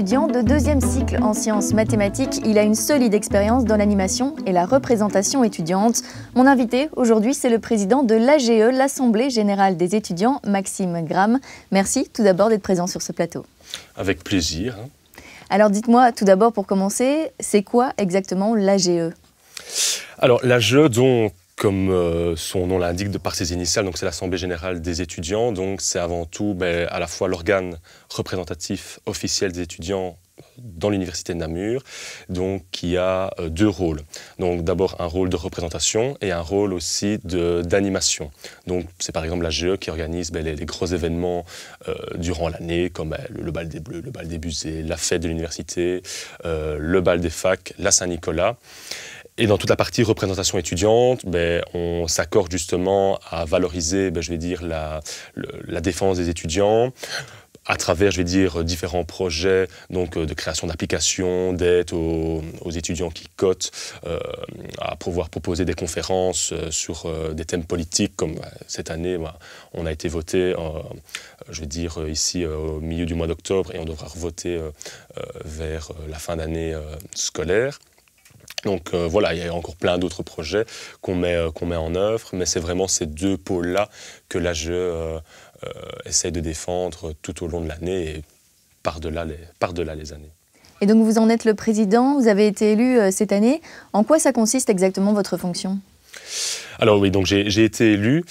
étudiant de deuxième cycle en sciences mathématiques. Il a une solide expérience dans l'animation et la représentation étudiante. Mon invité aujourd'hui, c'est le président de l'AGE, l'Assemblée Générale des étudiants, Maxime Gramme. Merci tout d'abord d'être présent sur ce plateau. Avec plaisir. Hein. Alors dites-moi tout d'abord pour commencer, c'est quoi exactement l'AGE alors, l'AGE, dont comme euh, son nom l'indique de par ses initiales, donc c'est l'Assemblée générale des étudiants, donc c'est avant tout ben, à la fois l'organe représentatif officiel des étudiants dans l'université de Namur, donc qui a euh, deux rôles. Donc d'abord un rôle de représentation et un rôle aussi d'animation. Donc c'est par exemple la GE qui organise ben, les, gros événements euh, durant l'année, comme ben, le, le, bal des Bleus, le bal des Busées, la fête de l'université, le bal des facs, la Saint-Nicolas. Et dans toute la partie représentation étudiante, ben, on s'accorde justement à valoriser, ben, je vais dire, la, défense des étudiants à travers, je vais dire, différents projets donc, euh, de création d'applications, d'aide aux, étudiants qui cotent, euh, à pouvoir proposer des conférences euh, sur des thèmes politiques, comme cette année, ben, on a été voté, je vais dire, ici au milieu du mois d'octobre, et on devra voter vers la fin d'année scolaire. Donc euh, voilà, il y a encore plein d'autres projets qu'on met, euh, qu'on met en œuvre, mais c'est vraiment ces deux pôles-là que l'AGE euh, essaye de défendre tout au long de l'année et par-delà les, par les années. Et donc vous en êtes le président, vous avez été élu cette année. En quoi ça consiste exactement votre fonction alors oui, donc j'ai été élu,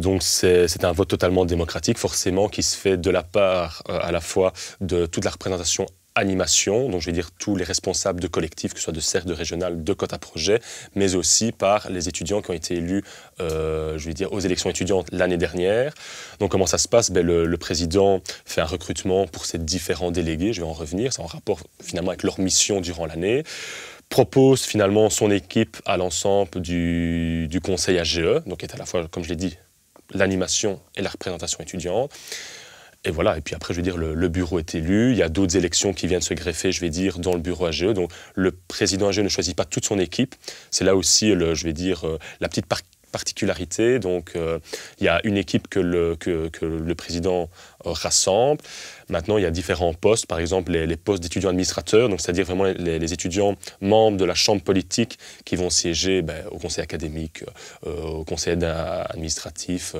donc c'est un vote totalement démocratique forcément qui se fait de la part à la fois de toute la représentation animation, donc je vais dire tous les responsables de collectifs, que ce soit de cercle, de régional, de à projet, mais aussi par les étudiants qui ont été élus, euh, je vais dire, aux élections étudiantes l'année dernière. Donc comment ça se passe ben, le, président fait un recrutement pour ses différents délégués, je vais en revenir, c'est en rapport finalement avec leur mission durant l'année propose finalement son équipe à l'ensemble du, du conseil AGE, donc qui est à la fois, comme je l'ai dit, l'animation et la représentation étudiante. Et voilà, et puis après, je veux dire, le, bureau est élu, il y a d'autres élections qui viennent se greffer, je vais dire, dans le bureau AGE. Donc, le président AGE ne choisit pas toute son équipe. C'est là aussi, je vais dire, euh, la petite partie particularité Donc, euh, il y a une équipe que le, que, le président euh, rassemble. Maintenant, il y a différents postes, par exemple les, postes d'étudiants administrateurs, donc c'est-à-dire vraiment les, étudiants membres de la chambre politique qui vont siéger ben, au conseil académique, euh, au conseil administratif,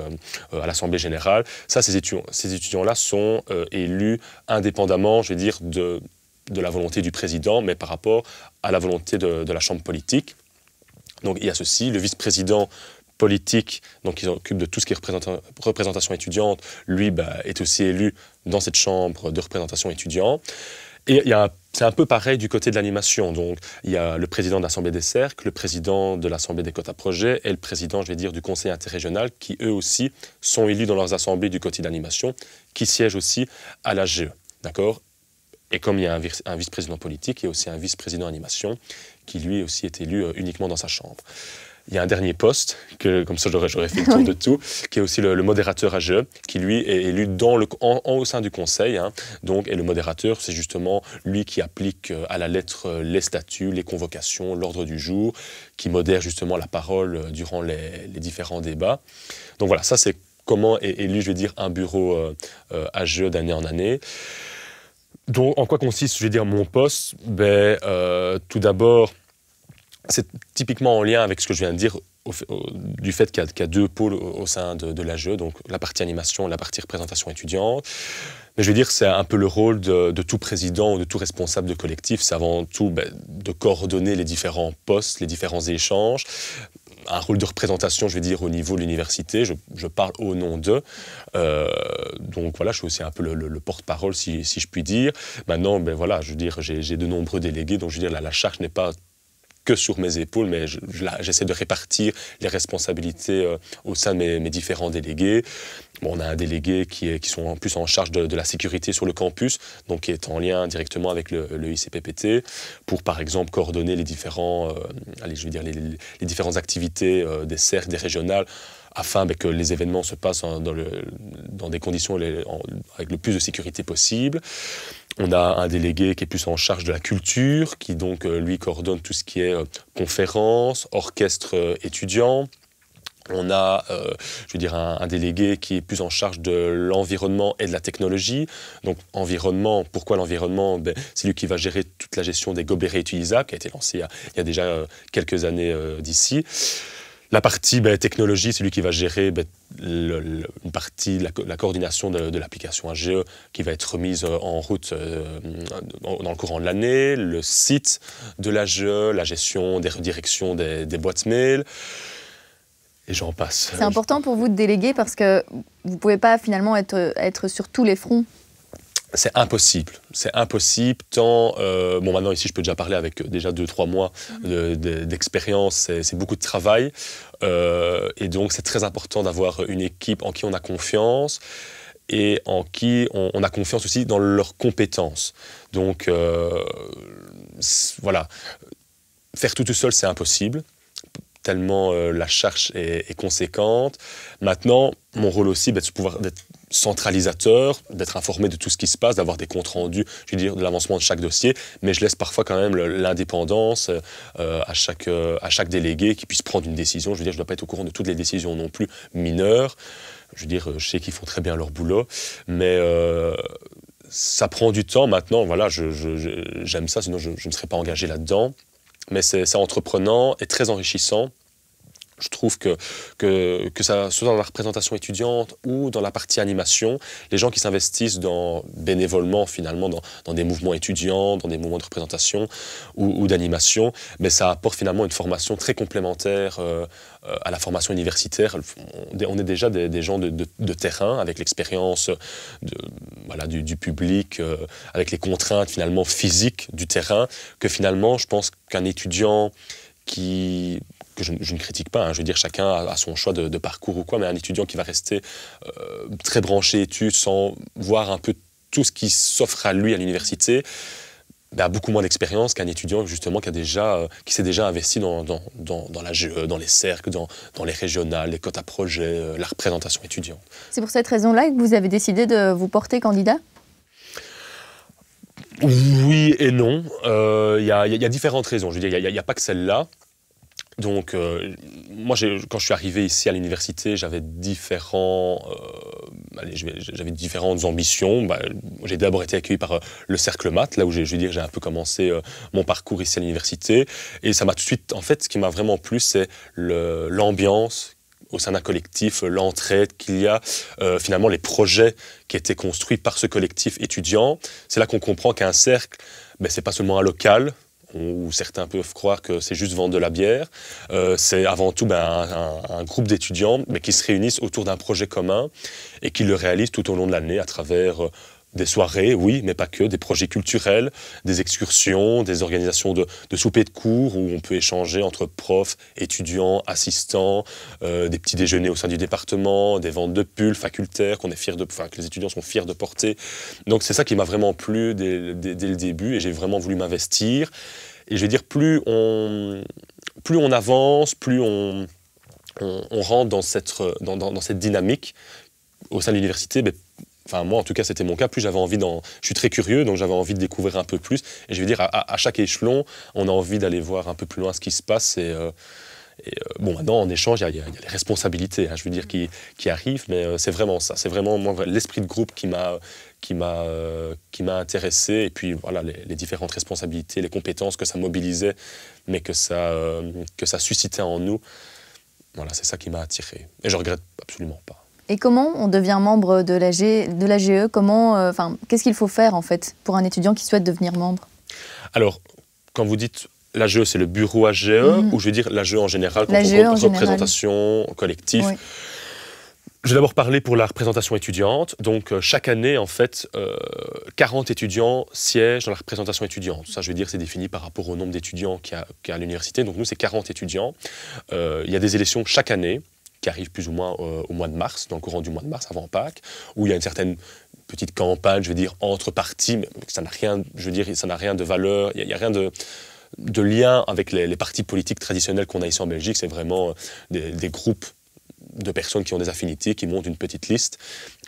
à l'assemblée générale. Ça, ces, ces étudiants-là sont élus indépendamment, je veux dire, de, de, la volonté du président, mais par rapport à la volonté de, de la chambre politique. Donc il y a ceci, le vice-président politique, donc ils occupent de tout ce qui est représentation étudiante. Lui bah, est aussi élu dans cette chambre de représentation étudiante. Et c'est un peu pareil du côté de l'animation. Donc, il y a le président de l'Assemblée des cercles, le président de l'Assemblée des quotas projets et le président, je vais dire, du Conseil interrégional, qui eux aussi sont élus dans leurs assemblées du côté de l'animation, qui siègent aussi à GE, D'accord Et comme il y a un, vice-président politique, il y a aussi un vice-président animation, qui lui aussi est élu euh, uniquement dans sa chambre. Il y a un dernier poste, que, comme ça j'aurais fait le tour de tout, qui est aussi le, modérateur jeu, qui lui est élu dans le, au sein du conseil. Hein. donc, et le modérateur, c'est justement lui qui applique euh, à la lettre euh, les statuts, les convocations, l'ordre du jour, qui modère justement la parole euh, durant les, différents débats. Donc voilà, ça c'est comment est élu, je vais dire, un bureau à d'année en année. Donc, en quoi consiste, je vais dire, mon poste ben, Tout d'abord, c'est typiquement en lien avec ce que je viens de dire du fait qu'il y, a deux pôles au, sein de, de l'AGE, donc la partie animation et la partie représentation étudiante. Mais je veux dire, c'est un peu le rôle de, tout président ou de tout responsable de collectif, c'est avant tout ben, de coordonner les différents postes, les différents échanges, un rôle de représentation, je veux dire, au niveau de l'université. Je, parle au nom d'eux. Euh, donc voilà, je suis aussi un peu le, porte-parole, si, je puis dire. Maintenant, ben voilà, je veux dire, j'ai de nombreux délégués, donc je veux dire, la charge n'est pas que sur mes épaules, mais j'essaie de répartir les responsabilités euh, au sein de mes, différents délégués. Bon, on a un délégué qui, est, qui sont en plus en charge de, la sécurité sur le campus, donc qui est en lien directement avec le, le ICPPT, pour par exemple coordonner les différents, euh, allez, je veux dire, les, les différentes activités euh, des cercles, des régionales, afin ben, que les événements se passent dans, le, dans des conditions avec le plus de sécurité possible. On a un délégué qui est plus en charge de la culture, qui donc euh, lui coordonne tout ce qui est euh, conférences, orchestre euh, étudiants. On a, je veux dire, un, délégué qui est plus en charge de l'environnement et de la technologie. Donc, environnement, pourquoi l'environnement ben, C'est lui qui va gérer toute la gestion des gobelets réutilisables, qui a été lancé il y a, déjà quelques années d'ici. La partie ben, technologie, c'est lui qui va gérer ben, partie, la, coordination de, l'application AGE qui va être mise euh, en route euh, dans, le courant de l'année, le site de l'AGE, la gestion des redirections des, des boîtes mail. Et j'en passe. C'est important pour vous de déléguer parce que vous ne pouvez pas finalement être sur tous les fronts c'est impossible. C'est impossible tant... Euh, bon, maintenant, ici, je peux déjà parler avec euh, déjà 2-3 mois mhm. d'expérience. c'est beaucoup de travail. Euh, et donc, c'est très important d'avoir une équipe en qui on a confiance et en qui on, a confiance aussi dans leurs compétences. Donc, voilà. Faire tout tout seul, c'est impossible tellement la charge est, conséquente. Maintenant, mon rôle aussi, bah, de pouvoir centralisateur, d'être informé de tout ce qui se passe, d'avoir des comptes rendus, je veux dire, de l'avancement de chaque dossier, mais je laisse parfois quand même l'indépendance euh, à, chaque, euh, à chaque délégué qui puisse prendre une décision. Je veux dire, je ne dois pas être au courant de toutes les décisions non plus mineures. Je veux dire, je sais qu'ils font très bien leur boulot, mais euh, ça prend du temps maintenant. Voilà, j'aime ça, sinon je ne serais pas engagé là-dedans. Mais c'est entreprenant et très enrichissant que, que, que ça soit dans la représentation étudiante ou dans la partie animation, les gens qui s'investissent dans, bénévolement finalement dans, dans, des mouvements étudiants, dans des mouvements de représentation ou, d'animation, mais ben, ça apporte finalement une formation très complémentaire euh, euh, à la formation universitaire. On est déjà des, gens de, terrain avec l'expérience voilà, du, public, euh, avec les contraintes finalement physiques du terrain, que finalement je pense qu'un étudiant qui, que je, ne critique pas, hein. je veux dire, chacun a, son choix de, parcours ou quoi, mais un étudiant qui va rester euh, très branché études sans voir un peu tout ce qui s'offre à lui à l'université, ben, a beaucoup moins d'expérience qu'un étudiant justement qui, déjà, euh, qui s'est déjà investi dans, la GE, dans les cercles, dans, les régionales, les quotas projets, euh, la représentation étudiante. C'est pour cette raison-là que vous avez décidé de vous porter candidat oui et non. Il euh, y, a, différentes raisons. Je veux dire, il n'y a, pas que celle-là. Donc, euh, moi, quand je suis arrivé ici à l'université, j'avais différents, euh, différentes ambitions. Bah, j'ai d'abord été accueilli par le cercle math là où dire j'ai un peu commencé mon parcours ici à l'université, et ça m'a tout de suite, en fait, ce qui m'a vraiment plu, c'est l'ambiance au sein d'un collectif, euh, l'entraide qu'il y a, euh, finalement les projets qui étaient construits par ce collectif étudiant. C'est là qu'on comprend qu'un cercle, ben, c'est pas seulement un local, où certains peuvent croire que c'est juste vendre de la bière. Euh, c'est avant tout ben, un, groupe d'étudiants mais qui se réunissent autour d'un projet commun et qui le réalisent tout au long de l'année à travers des soirées, oui, mais pas que, des projets culturels, des excursions, des organisations de, souper soupers de cours où on peut échanger entre profs, étudiants, assistants, euh, des petits déjeuners au sein du département, des ventes de pulls facultaires qu'on est fiers de, enfin, que les étudiants sont fiers de porter. Donc c'est ça qui m'a vraiment plu dès, le début et j'ai vraiment voulu m'investir. Et je vais dire, plus on, avance, plus on, on, rentre dans cette, dynamique au sein de l'université, ben, enfin moi en tout cas c'était mon cas, plus j'avais envie d'en... Je suis très curieux, donc j'avais envie de découvrir un peu plus. Et je veux dire, à, chaque échelon, on a envie d'aller voir un peu plus loin ce qui se passe. Et, euh, euh, bon, maintenant, en échange, il y, a les responsabilités, hein, je veux dire, qui, qui arrivent, mais euh, c'est vraiment ça. C'est vraiment moi, l'esprit de groupe qui m'a qui m'a qui m'a intéressé et puis voilà les, les, différentes responsabilités les compétences que ça mobilisait mais que ça que ça suscitait en nous voilà c'est ça qui m'a attiré et je regrette absolument pas et comment on devient membre de l'AGE e? Comment, euh, qu'est-ce qu'il faut faire en fait pour un étudiant qui souhaite devenir membre Alors, quand vous dites l'AGE, c'est le bureau AGE mhm. ou je veux dire l'AGE en général, quand on e représentation collective. Je vais d'abord parler pour la représentation étudiante. Donc, euh, chaque année, en fait, 40 euh, étudiants siègent dans la représentation étudiante. Ça, je veux dire, c'est défini par rapport au nombre d'étudiants qu'il y, a à l'université. Donc, nous, c'est 40 étudiants. il y a des élections chaque année qui arrive plus ou moins euh, au mois de mars, dans le courant du mois de mars, avant Pâques, où il y a une certaine petite campagne, je veux dire, entre partis, mais ça n'a rien, je veux dire, ça n'a rien de valeur, il n'y a, rien de de lien avec les, partis politiques traditionnels qu'on a ici en Belgique, c'est vraiment euh, des, groupes de personnes qui ont des affinités, qui montent une petite liste,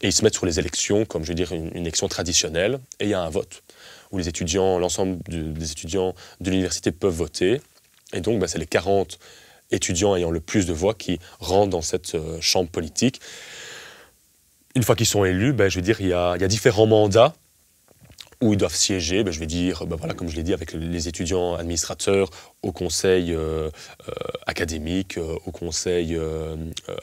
et ils se mettent sur les élections, comme je veux dire, une, élection traditionnelle, et il y a un vote, où les étudiants, l'ensemble des étudiants de l'université peuvent voter, et donc bah, c'est les 40 étudiants ayant le plus de voix qui rentrent dans cette euh, chambre politique. Une fois qu'ils sont élus, ben, je veux dire, il y a différents mandats où ils doivent siéger, ben, je vais dire, ben, voilà, comme je l'ai dit, avec les étudiants administrateurs, au conseil euh, euh, académique, euh, au conseil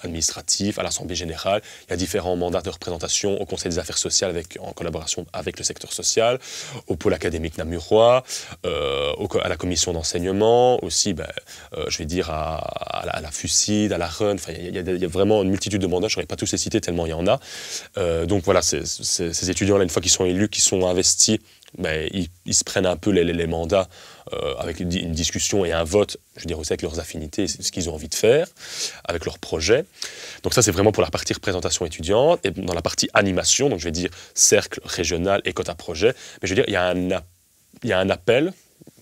administratif, à l'Assemblée générale. Il y a différents mandats de représentation au conseil des affaires sociales avec, en collaboration avec le secteur social, au pôle académique namurois, à la commission d'enseignement, aussi, ben, je vais dire, à, la, FUCID, à la RUN. Il y, a vraiment une multitude de mandats, je n'aurais pas tous les citer tellement il y en a. donc voilà, ces, ces étudiants-là, une fois qu'ils sont élus, qu'ils sont investis, ben, ils, se prennent un peu les, mandats euh, avec une discussion et un vote, je dire aussi avec leurs affinités, ce qu'ils ont envie de faire, avec leurs projets. Donc ça, c'est vraiment pour la partie représentation étudiante. Et dans la partie animation, donc je vais dire cercle régional et quota projet, mais je veux dire, il y a un, il un appel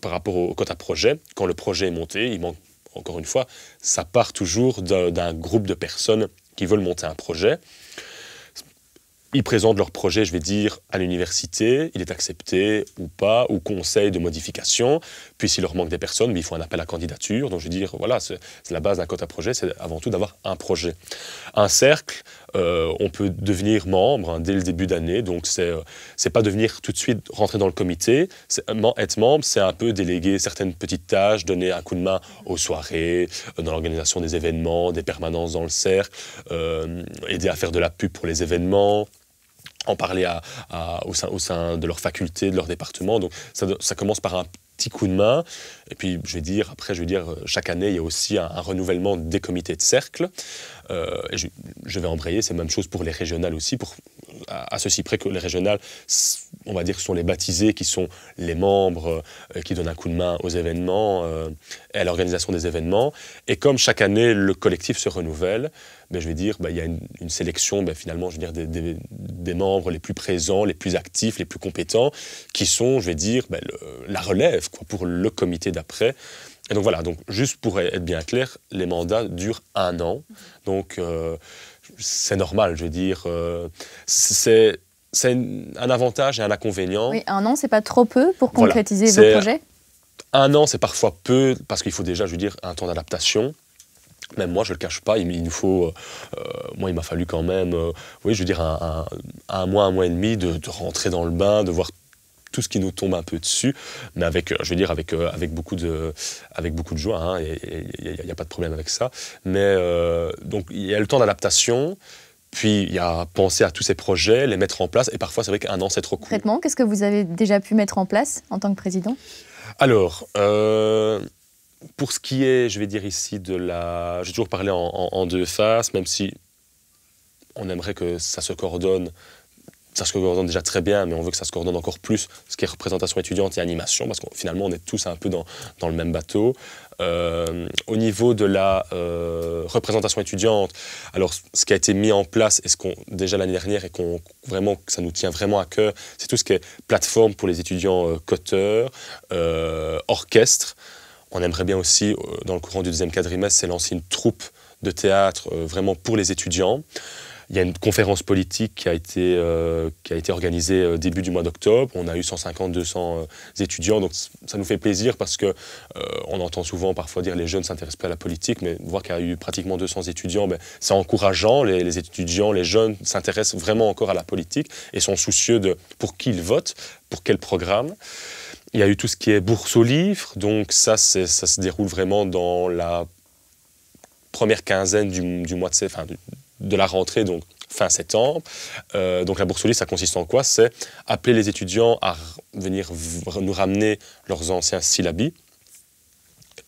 par rapport au quota projet. Quand le projet est monté, il manque, encore une fois, ça part toujours d'un groupe de personnes qui veulent monter un projet. Ils présentent leur projet, je vais dire, à l'université, il est accepté ou pas, ou conseil de modification. Puis s'il leur manque des personnes, ils font un appel à candidature. Donc je veux dire, voilà, c'est la base d'un quota projet, c'est avant tout d'avoir un projet. Un cercle, euh, on peut devenir membre hein, dès le début d'année, donc c'est n'est euh, c'est pas devenir tout de suite rentrer dans le comité. Euh, être membre, c'est un peu déléguer certaines petites tâches, donner un coup de main aux soirées, dans l'organisation des événements, des permanences dans le cercle, aider à faire de la pub pour les événements en parler à, au, sein, de leur faculté, de leur département. Donc ça, commence par un petit coup de main. Et puis je vais dire, après je vais dire, euh, chaque année il y a aussi un, renouvellement des comités de cercle. Euh, je, vais embrayer, c'est la même chose pour les régionales aussi, pour, à ceci près que les régionales on va dire, que ce sont les baptisés qui sont les membres euh, qui donnent un coup de main aux événements euh, et à l'organisation des événements. Et comme chaque année, le collectif se renouvelle, mais ben, je vais dire, ben, il y a une, sélection, ben, finalement, je vais dire, des, membres les plus présents, les plus actifs, les plus compétents, qui sont, je vais dire, la relève quoi, pour le comité d'après. Et donc voilà, donc juste pour être bien clair, les mandats durent un an. Donc euh, c'est normal, je veux dire. c'est c'est un avantage et un inconvénient. Oui, un an, c'est pas trop peu pour concrétiser vos projets Un an, c'est parfois peu, parce qu'il faut déjà, je veux dire, un temps d'adaptation. Même moi, je ne le cache pas, il, il nous faut. Euh, euh, moi, il m'a fallu quand même, euh, oui, je veux dire, un, mois, un mois et demi de, rentrer dans le bain, de voir tout ce qui nous tombe un peu dessus, mais avec, je veux dire, avec, avec, beaucoup, de, avec beaucoup de joie, il hein, n'y a, pas de problème avec ça. Mais donc, il y a le temps d'adaptation, puis il y a penser à tous ces projets, les mettre en place. Et parfois, c'est vrai qu'un an, c'est trop court. Concrètement, qu'est-ce que vous avez déjà pu mettre en place en tant que président Alors, euh, pour ce qui est, je vais dire ici, de la. J'ai toujours parlé en, deux faces, même si on aimerait que ça se coordonne. Ça se coordonne déjà très bien, mais on veut que ça se coordonne encore plus, ce qui est représentation étudiante et animation, parce que finalement, on est tous un peu dans le même bateau. Euh, au niveau de la euh, représentation étudiante, alors ce qui a été mis en place est ce qu'on déjà l'année dernière et qu'on vraiment ça nous tient vraiment à cœur, c'est tout ce qui est plateforme pour les étudiants euh, coteurs, euh, orchestre. On aimerait bien aussi, dans le courant du deuxième quadrimestre, c'est lancer une troupe de théâtre vraiment pour les étudiants. Il y a une conférence politique qui a été, euh, qui a été organisée euh, début du mois d'octobre. On a eu 150-200 euh, étudiants, donc ça nous fait plaisir parce que on entend souvent parfois dire les jeunes ne s'intéressent pas à la politique, mais voir qu'il y a eu pratiquement 200 étudiants, ben, c'est encourageant. Les, étudiants, les jeunes s'intéressent vraiment encore à la politique et sont soucieux de pour qui ils votent, pour quel programme. Il y a eu tout ce qui est bourse aux livres, donc ça, ça se déroule vraiment dans la première quinzaine du, mois de, enfin, de la rentrée, donc fin septembre. Euh, donc la boursoliste, ça consiste en quoi C'est appeler les étudiants à venir nous ramener leurs anciens syllabi.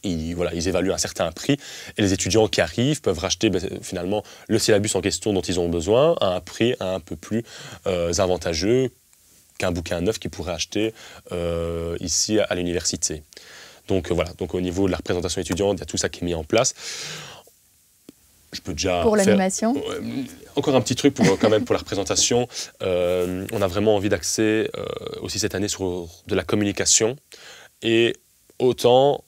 Ils, voilà, ils évaluent un certain prix et les étudiants qui arrivent peuvent racheter ben, finalement le syllabus en question dont ils ont besoin à un prix un peu plus euh, avantageux qu'un bouquin neuf qu'ils pourraient acheter euh, ici à, l'université. Donc voilà, donc au niveau de la représentation étudiante, il y a tout ça qui est mis en place je peux déjà pour l'animation. Encore un petit truc pour quand même pour la représentation. Euh, on a vraiment envie d'axer euh, aussi cette année sur de la communication et autant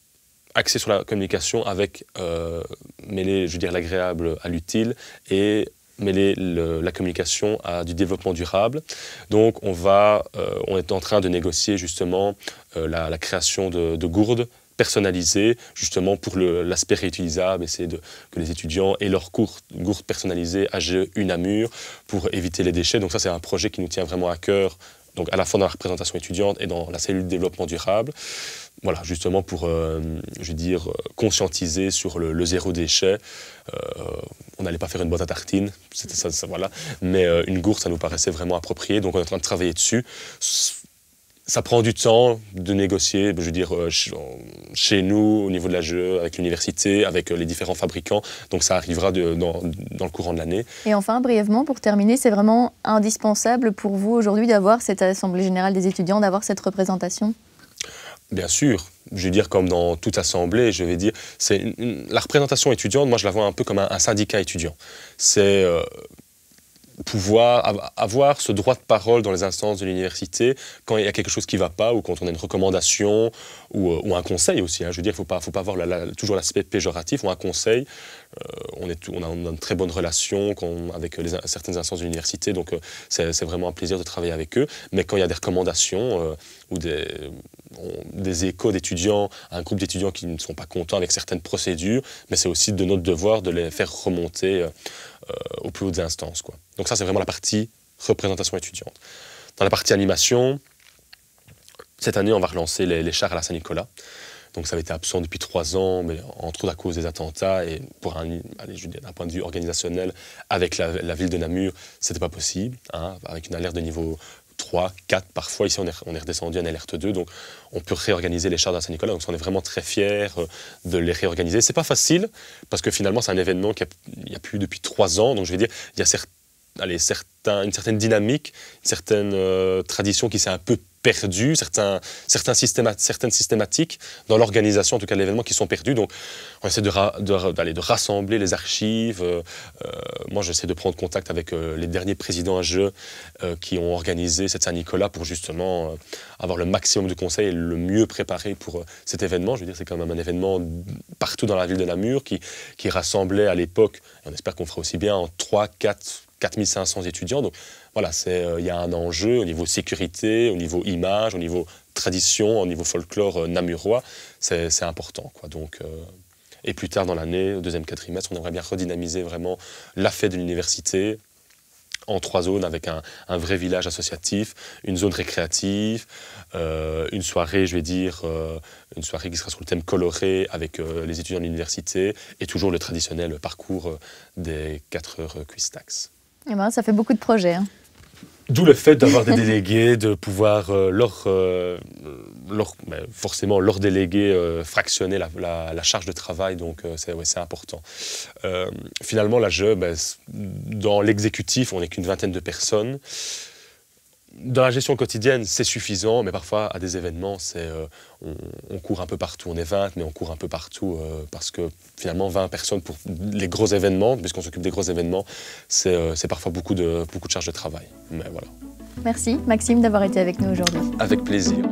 axer sur la communication avec euh, mêler, je veux dire, l'agréable à l'utile et mêler la communication à du développement durable. Donc on va, on est en train de négocier justement la, création de gourdes personnalisé justement pour l'aspect réutilisable, essayer de, que les étudiants aient leur gourde gourdes personnalisées, AGE, une à pour éviter les déchets. Donc ça, c'est un projet qui nous tient vraiment à cœur, donc à la fois dans la représentation étudiante et dans la cellule de développement durable. Voilà, justement pour, euh, je veux dire, conscientiser sur le, zéro déchet. Euh, on n'allait pas faire une boîte à tartines, c'était ça, voilà. Mais euh, une gourde, ça nous paraissait vraiment approprié, donc on est en train de travailler dessus ça prend du temps de négocier, je veux dire, euh, chez nous, au niveau de la jeu, avec l'université, avec euh, les différents fabricants. Donc ça arrivera dans, le courant de l'année. Et enfin, brièvement, pour terminer, c'est vraiment indispensable pour vous aujourd'hui d'avoir cette Assemblée générale des étudiants, d'avoir cette représentation Bien sûr. Je veux dire, comme dans toute assemblée, je vais dire, c'est la représentation étudiante, moi je la vois un peu comme un, syndicat étudiant. C'est. Euh, pouvoir avoir ce droit de parole dans les instances de l'université quand il y a quelque chose qui ne va pas ou quand on a une recommandation ou, euh, un conseil aussi. Hein. Je veux dire, il ne faut pas, avoir toujours l'aspect péjoratif ou un conseil. Euh, on, a, une très bonne relation avec certaines instances de l'université, donc euh, c'est vraiment un plaisir de travailler avec eux. Mais quand il y a des recommandations euh, ou des, échos d'étudiants, un groupe d'étudiants qui ne sont pas contents avec certaines procédures, mais c'est aussi de notre devoir de les faire remonter aux plus hautes instances. Donc ça, c'est vraiment la partie représentation étudiante. Dans la partie animation, cette année, on va relancer les chars à la Saint-Nicolas. Donc ça avait été absent depuis trois ans, mais entre autres à cause des attentats et pour un, d'un point de vue organisationnel, avec la, ville de Namur, c'était pas possible, hein, avec une alerte de niveau 3, 4, parfois ici on est, on est redescendu en alerte 2, donc on peut réorganiser les chars à Saint-Nicolas, donc on est vraiment très fiers euh, de les réorganiser. C'est pas facile, parce que finalement c'est un événement qui a, a plus depuis trois ans, donc je vais dire, il y a certains allez, certains, une certaine dynamique, une certaine euh, tradition qui s'est un peu perdue, certains, certains certaines systématiques dans l'organisation, en tout cas l'événement, qui sont perdues. Donc on essaie de, de, rassembler les archives. Euh, euh, moi, j'essaie de prendre contact avec les derniers présidents à jeu qui ont organisé cette Saint-Nicolas pour justement avoir le maximum de conseils et le mieux préparé pour cet événement. Je veux dire, c'est quand même un événement partout dans la ville de Namur qui, qui rassemblait à l'époque, on espère qu'on fera aussi bien, en 3, 4, 4500 étudiants. Donc voilà, euh, il y a un enjeu au niveau sécurité, au niveau image, au niveau tradition, au niveau folklore euh, namurois. C'est important. Quoi. Donc, euh, et plus tard dans l'année, au deuxième quatrimestre, on aimerait bien redynamiser vraiment la fête de l'université en trois zones avec un, vrai village associatif, une zone récréative, une soirée, je vais dire, une soirée qui sera sur le thème coloré avec les étudiants de l'université et toujours le traditionnel parcours des 4 heures cuistax. Eh ben, ça fait beaucoup de projets. Hein. D'où le fait d'avoir des délégués, de pouvoir euh, leur, euh, euh, ben, forcément leur déléguer, fractionner la, charge de travail, donc c'est important. finalement, la jeu, ben, dans l'exécutif, on n'est qu'une vingtaine de personnes dans la gestion quotidienne, c'est suffisant, mais parfois, à des événements, c'est, euh, on, court un peu partout. On est 20, mais on court un peu partout euh, parce que finalement, 20 personnes pour les gros événements, puisqu'on s'occupe des gros événements, euh, c'est, parfois beaucoup de, beaucoup de charges de travail. Mais voilà. Merci, Maxime, d'avoir été avec nous aujourd'hui. Avec plaisir.